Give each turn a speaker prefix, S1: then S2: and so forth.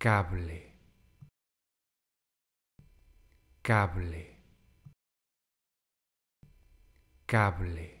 S1: cable, cable,
S2: cable.